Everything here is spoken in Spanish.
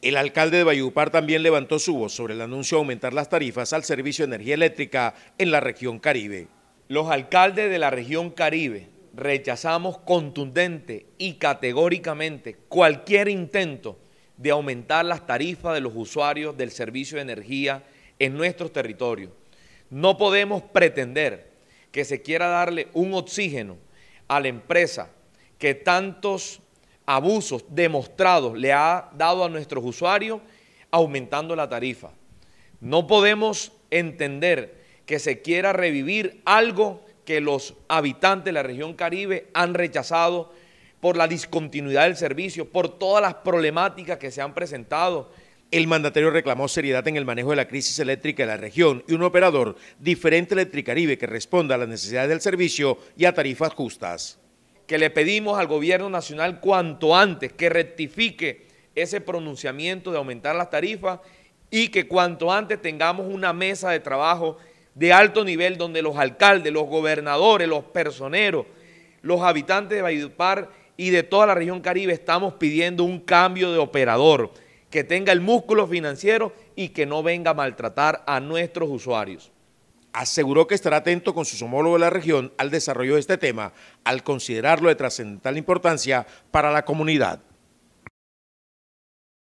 El alcalde de Bayupar también levantó su voz sobre el anuncio de aumentar las tarifas al servicio de energía eléctrica en la región Caribe. Los alcaldes de la región Caribe rechazamos contundente y categóricamente cualquier intento de aumentar las tarifas de los usuarios del servicio de energía en nuestros territorios. No podemos pretender que se quiera darle un oxígeno a la empresa que tantos abusos demostrados le ha dado a nuestros usuarios aumentando la tarifa. No podemos entender que se quiera revivir algo que los habitantes de la región Caribe han rechazado por la discontinuidad del servicio, por todas las problemáticas que se han presentado. El mandatario reclamó seriedad en el manejo de la crisis eléctrica de la región y un operador diferente Electricaribe que responda a las necesidades del servicio y a tarifas justas que le pedimos al gobierno nacional cuanto antes que rectifique ese pronunciamiento de aumentar las tarifas y que cuanto antes tengamos una mesa de trabajo de alto nivel donde los alcaldes, los gobernadores, los personeros, los habitantes de Valledupar y de toda la región Caribe estamos pidiendo un cambio de operador que tenga el músculo financiero y que no venga a maltratar a nuestros usuarios aseguró que estará atento con sus homólogos de la región al desarrollo de este tema, al considerarlo de trascendental importancia para la comunidad.